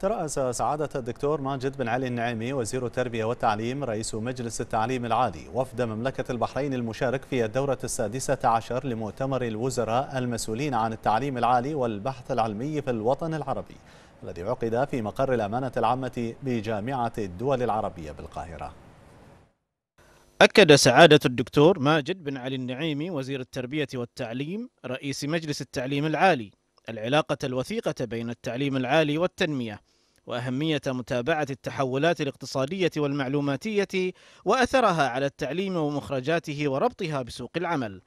ترأس سعادة الدكتور ماجد بن علي النعيمي وزير التربية والتعليم رئيس مجلس التعليم العالي وفد مملكة البحرين المشارك في الدورة السادسة عشر لمؤتمر الوزراء المسؤولين عن التعليم العالي والبحث العلمي في الوطن العربي الذي عقد في مقر الأمانة العامة بجامعة الدول العربية بالقاهرة أكد سعادة الدكتور ماجد بن علي النعيمي وزير التربية والتعليم رئيس مجلس التعليم العالي العلاقة الوثيقة بين التعليم العالي والتنمية واهميه متابعه التحولات الاقتصاديه والمعلوماتيه واثرها على التعليم ومخرجاته وربطها بسوق العمل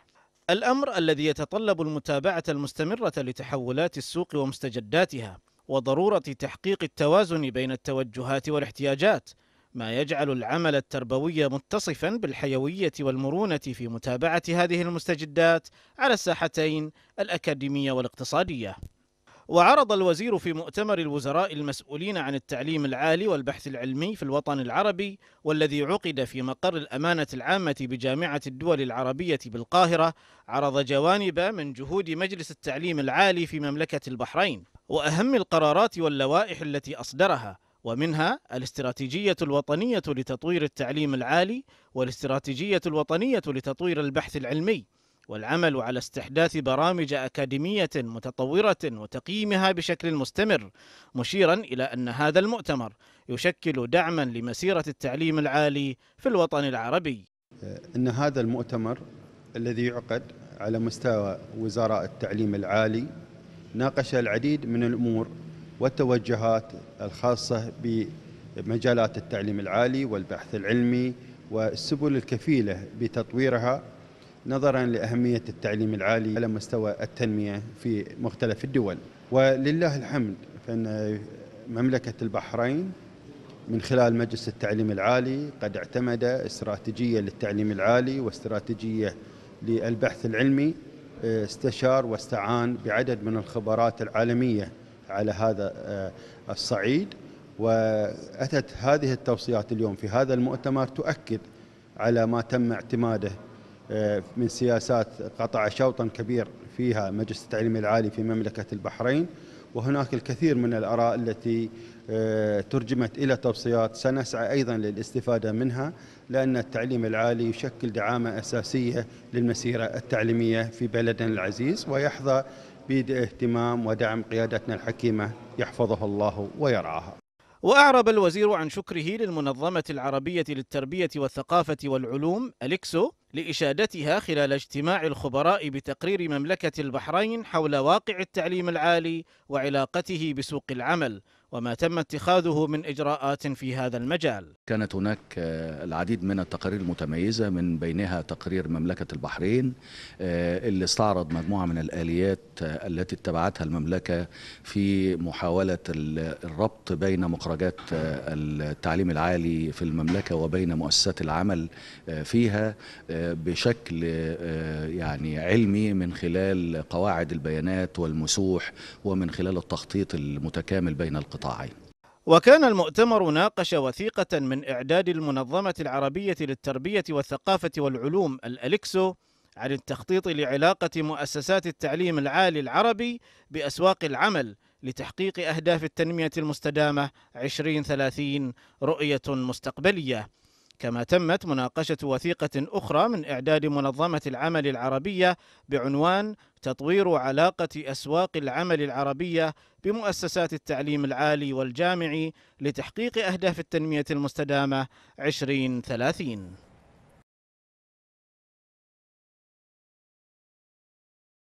الامر الذي يتطلب المتابعه المستمره لتحولات السوق ومستجداتها وضروره تحقيق التوازن بين التوجهات والاحتياجات ما يجعل العمل التربوي متصفا بالحيويه والمرونه في متابعه هذه المستجدات على الساحتين الاكاديميه والاقتصاديه وعرض الوزير في مؤتمر الوزراء المسؤولين عن التعليم العالي والبحث العلمي في الوطن العربي والذي عقد في مقر الأمانة العامة بجامعة الدول العربية بالقاهرة عرض جوانب من جهود مجلس التعليم العالي في مملكة البحرين وأهم القرارات واللوائح التي أصدرها ومنها الاستراتيجية الوطنية لتطوير التعليم العالي والاستراتيجية الوطنية لتطوير البحث العلمي والعمل على استحداث برامج أكاديمية متطورة وتقييمها بشكل مستمر مشيرا إلى أن هذا المؤتمر يشكل دعما لمسيرة التعليم العالي في الوطن العربي إن هذا المؤتمر الذي يعقد على مستوى وزراء التعليم العالي ناقش العديد من الأمور والتوجهات الخاصة بمجالات التعليم العالي والبحث العلمي والسبل الكفيلة بتطويرها نظرا لأهمية التعليم العالي على مستوى التنمية في مختلف الدول ولله الحمد فإن مملكة البحرين من خلال مجلس التعليم العالي قد اعتمد استراتيجية للتعليم العالي واستراتيجية للبحث العلمي استشار واستعان بعدد من الخبرات العالمية على هذا الصعيد وأتت هذه التوصيات اليوم في هذا المؤتمر تؤكد على ما تم اعتماده آه، من سياسات قطع شوطا كبير فيها مجلس التعليم العالي في مملكة البحرين وهناك الكثير من الآراء التي آه، ترجمت إلى توصيات سنسعى أيضا للاستفادة منها لأن التعليم العالي يشكل دعامة أساسية للمسيرة التعليمية في بلدنا العزيز ويحظى باهتمام ودعم قيادتنا الحكيمة يحفظها الله ويرعاها وأعرب الوزير عن شكره للمنظمة العربية للتربية والثقافة والعلوم أليكسو لإشادتها خلال اجتماع الخبراء بتقرير مملكة البحرين حول واقع التعليم العالي وعلاقته بسوق العمل وما تم اتخاذه من إجراءات في هذا المجال كانت هناك آه، العديد من التقارير المتميزة من بينها تقرير مملكة البحرين آه، اللي استعرض مجموعة من الآليات آه، التي اتبعتها المملكة في محاولة الربط بين مخرجات التعليم العالي في المملكة وبين مؤسسات العمل فيها بشكل آه، يعني علمي من خلال قواعد البيانات والمسوح ومن خلال التخطيط المتكامل بين القطاعين وكان المؤتمر ناقش وثيقة من إعداد المنظمة العربية للتربية والثقافة والعلوم الأليكسو عن التخطيط لعلاقة مؤسسات التعليم العالي العربي بأسواق العمل لتحقيق أهداف التنمية المستدامة 2030 رؤية مستقبلية كما تمت مناقشة وثيقة أخرى من إعداد منظمة العمل العربية بعنوان تطوير علاقة أسواق العمل العربية بمؤسسات التعليم العالي والجامعي لتحقيق أهداف التنمية المستدامة 2030